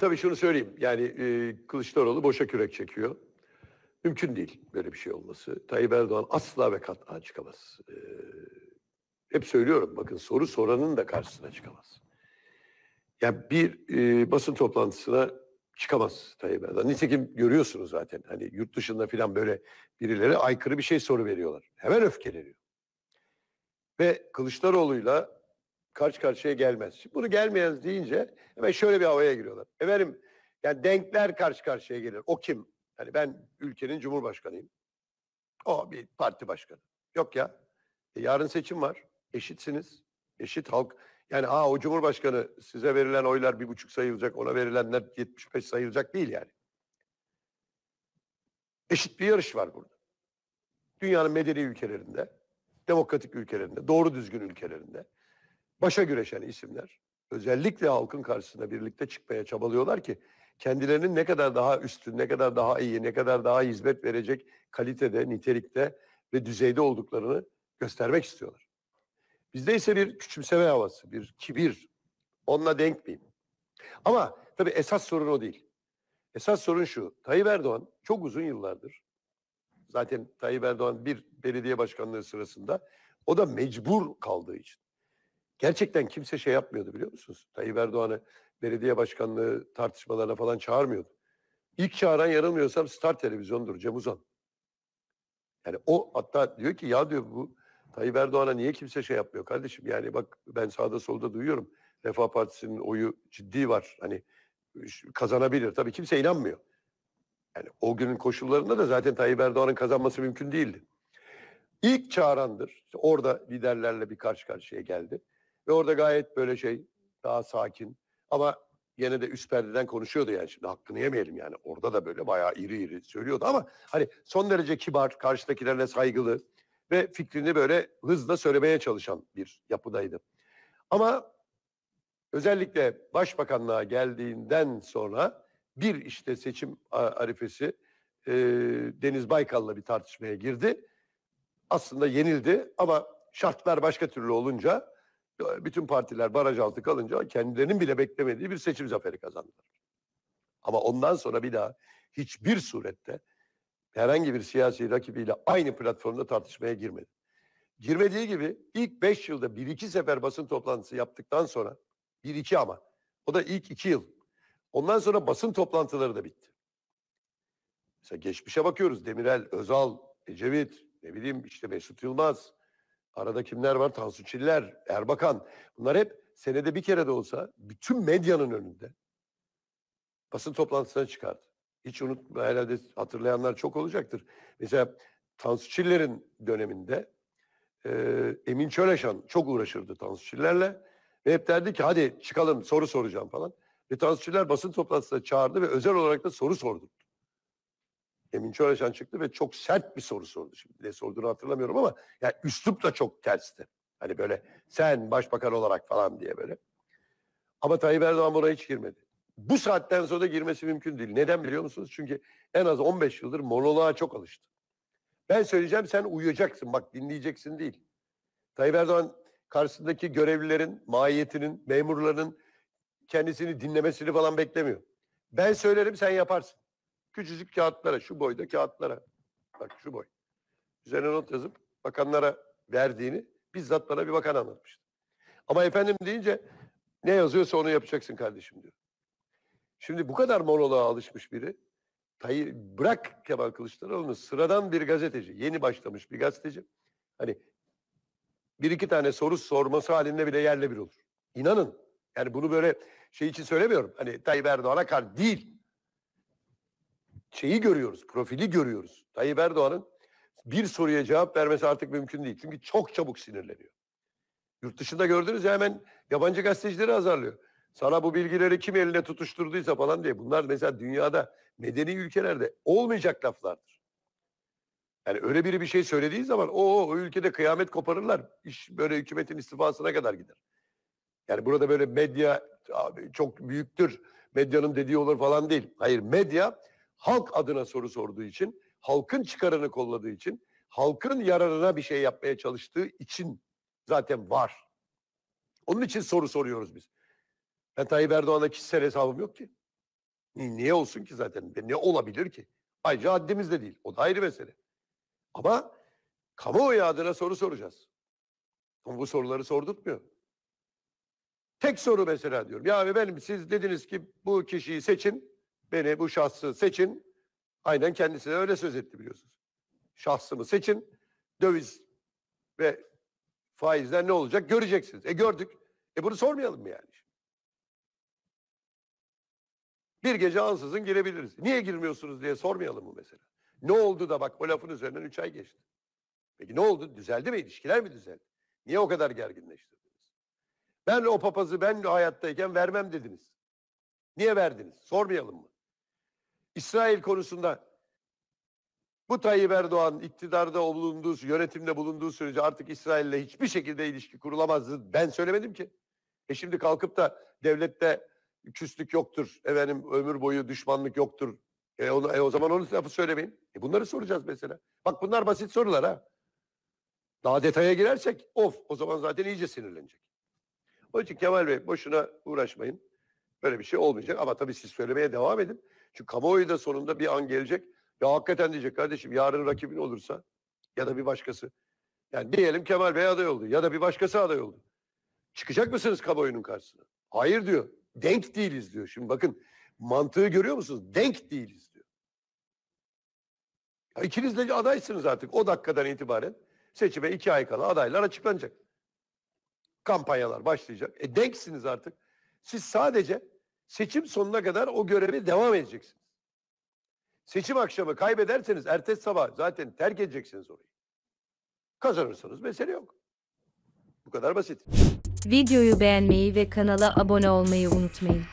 Tabii şunu söyleyeyim. Yani e, Kılıçdaroğlu boşa kürek çekiyor. Mümkün değil böyle bir şey olması. Tayyip Erdoğan asla ve kat'a çıkamaz. E, hep söylüyorum bakın soru soranın da karşısına çıkamaz. Ya yani bir e, basın toplantısına çıkamaz Tayyip Erdoğan. Nitekim görüyorsunuz zaten hani yurt dışında filan böyle birileri aykırı bir şey soru veriyorlar. Hemen öfkeleniyor. Ve Kılıçdaroğlu'yla karşı karşıya gelmez. Şimdi bunu gelmeyeniz deyince hemen şöyle bir havaya giriyorlar. Efendim yani denkler karşı karşıya gelir. O kim? Hani ben ülkenin cumhurbaşkanıyım. O bir parti başkanı. Yok ya. E, yarın seçim var. Eşitsiniz. Eşit halk. Yani ha o cumhurbaşkanı size verilen oylar bir buçuk sayılacak. Ona verilenler 75 sayılacak değil yani. Eşit bir yarış var burada. Dünyanın medeni ülkelerinde, demokratik ülkelerinde, doğru düzgün ülkelerinde başa güreşen isimler özellikle halkın karşısında birlikte çıkmaya çabalıyorlar ki kendilerinin ne kadar daha üstün, ne kadar daha iyi, ne kadar daha hizmet verecek kalitede, nitelikte ve düzeyde olduklarını göstermek istiyorlar. Bizde ise bir küçümseme havası, bir kibir. Onunla denk miyim? Ama tabii esas sorun o değil. Esas sorun şu. Tayyip Erdoğan çok uzun yıllardır zaten Tayyip Erdoğan bir belediye başkanlığı sırasında o da mecbur kaldığı için Gerçekten kimse şey yapmıyordu biliyor musunuz? Tayyip Erdoğan'ı belediye başkanlığı tartışmalarına falan çağırmıyordu. İlk çağıran yanılmıyorsam Star Televizyon'dur Cem Uzan. Yani o hatta diyor ki ya diyor bu Tayyip Erdoğan'a niye kimse şey yapmıyor kardeşim? Yani bak ben sağda solda duyuyorum. Refah Partisi'nin oyu ciddi var. Hani kazanabilir. Tabii kimse inanmıyor. Yani o günün koşullarında da zaten Tayyip Erdoğan'ın kazanması mümkün değildi. İlk çağırandır. İşte orada liderlerle bir karşı karşıya geldi. Ve orada gayet böyle şey daha sakin ama yine de üst perdeden konuşuyordu yani şimdi hakkını yemeyelim yani. Orada da böyle bayağı iri iri söylüyordu ama hani son derece kibar, karşıdakilerine saygılı ve fikrini böyle hızla söylemeye çalışan bir yapıdaydı. Ama özellikle başbakanlığa geldiğinden sonra bir işte seçim arifesi e, Deniz Baykal'la bir tartışmaya girdi. Aslında yenildi ama şartlar başka türlü olunca bütün partiler baraj altı kalınca kendilerinin bile beklemediği bir seçim zaferi kazandılar. Ama ondan sonra bir daha hiçbir surette herhangi bir siyasi rakibiyle aynı platformda tartışmaya girmedi. Girmediği gibi ilk beş yılda bir iki sefer basın toplantısı yaptıktan sonra bir iki ama o da ilk iki yıl. Ondan sonra basın toplantıları da bitti. Mesela geçmişe bakıyoruz. Demirel, Özal, Ecevit, ne bileyim işte Mesut Yılmaz, Arada kimler var? Tansu Çiller, Erbakan. Bunlar hep senede bir kere de olsa bütün medyanın önünde basın toplantısına çıkardı. Hiç unutma herhalde hatırlayanlar çok olacaktır. Mesela Tansu Çiller'in döneminde e, Emin Çöleşan çok uğraşırdı Tansu Çiller'le. Ve hep derdi ki hadi çıkalım soru soracağım falan. Ve Tansu Çiller basın toplantısına çağırdı ve özel olarak da soru sordu. Emin Çoraşan çıktı ve çok sert bir soru sordu. Şimdi ne sorduğunu hatırlamıyorum ama yani üslup da çok tersti. Hani böyle sen başbakan olarak falan diye böyle. Ama Tayyip Erdoğan buraya hiç girmedi. Bu saatten sonra da girmesi mümkün değil. Neden biliyor musunuz? Çünkü en az 15 yıldır monoloğa çok alıştı. Ben söyleyeceğim sen uyuyacaksın bak dinleyeceksin değil. Tayyip Erdoğan karşısındaki görevlilerin, mahiyetinin, memurlarının kendisini dinlemesini falan beklemiyor. Ben söylerim sen yaparsın. Küçücük kağıtlara, şu boyda kağıtlara. Bak şu boy. Üzerine not yazıp bakanlara verdiğini bizzat bana bir bakan anlatmıştı. Ama efendim deyince ne yazıyorsa onu yapacaksın kardeşim diyor. Şimdi bu kadar monoloğa alışmış biri Tayyip, bırak Kemal Kılıçdaroğlu'nu sıradan bir gazeteci, yeni başlamış bir gazeteci. Hani bir iki tane soru sorması halinde bile yerle bir olur. İnanın. Yani bunu böyle şey için söylemiyorum. Hani Tayyip Erdoğan'a kar değil şeyi görüyoruz, profili görüyoruz. Tayyip Erdoğan'ın bir soruya cevap vermesi artık mümkün değil. Çünkü çok çabuk sinirleniyor. Yurt dışında gördünüz ya hemen yabancı gazetecileri azarlıyor. Sana bu bilgileri kim eline tutuşturduysa falan diye. Bunlar mesela dünyada medeni ülkelerde olmayacak laflardır. Yani öyle biri bir şey söylediği zaman o o ülkede kıyamet koparırlar. İş böyle hükümetin istifasına kadar gider. Yani burada böyle medya abi, çok büyüktür. Medyanın dediği olur falan değil. Hayır medya halk adına soru sorduğu için, halkın çıkarını kolladığı için, halkın yararına bir şey yapmaya çalıştığı için zaten var. Onun için soru soruyoruz biz. Ben Tayyip Erdoğan'a kişisel hesabım yok ki. Niye olsun ki zaten? Ne olabilir ki? Ayrıca haddimiz de değil. O da ayrı mesele. Ama kamuoyu adına soru soracağız. Ama bu soruları sordurtmuyor. Tek soru mesela diyorum. Ya abi benim siz dediniz ki bu kişiyi seçin. Beni bu şahsı seçin. Aynen kendisi de öyle söz etti biliyorsunuz. Şahsımı seçin. Döviz ve faizler ne olacak göreceksiniz. E gördük. E bunu sormayalım mı yani? Bir gece ansızın girebiliriz. Niye girmiyorsunuz diye sormayalım mı mesela? Ne oldu da bak o lafın üzerinden üç ay geçti. Peki ne oldu? Düzeldi mi? İlişkiler mi düzeldi? Niye o kadar gerginleştirdiniz? Ben o papazı ben hayattayken vermem dediniz. Niye verdiniz? Sormayalım mı? İsrail konusunda bu Tayyip Erdoğan iktidarda bulunduğu, yönetimde bulunduğu sürece artık İsrail'le hiçbir şekilde ilişki kurulamazdı. Ben söylemedim ki. E şimdi kalkıp da devlette küslük yoktur, efendim ömür boyu düşmanlık yoktur. E, onu, e o zaman onun lafı söylemeyin. E bunları soracağız mesela. Bak bunlar basit sorular ha. Daha detaya girersek of o zaman zaten iyice sinirlenecek. Onun için Kemal Bey boşuna uğraşmayın. Böyle bir şey olmayacak ama tabii siz söylemeye devam edin. Çünkü kamuoyu da sonunda bir an gelecek. Ya hakikaten diyecek kardeşim yarın rakibin olursa ya da bir başkası. Yani diyelim Kemal Bey aday oldu ya da bir başkası aday oldu. Çıkacak mısınız kamuoyunun karşısına? Hayır diyor. Denk değiliz diyor. Şimdi bakın mantığı görüyor musunuz? Denk değiliz diyor. Ya ikiniz de adaysınız artık o dakikadan itibaren. Seçime iki ay kala adaylar açıklanacak. Kampanyalar başlayacak. E denksiniz artık. Siz sadece seçim sonuna kadar o görevi devam edeceksiniz. Seçim akşamı kaybederseniz ertesi sabah zaten terk edeceksiniz orayı. Kazanırsanız mesele yok. Bu kadar basit. Videoyu beğenmeyi ve kanala abone olmayı unutmayın.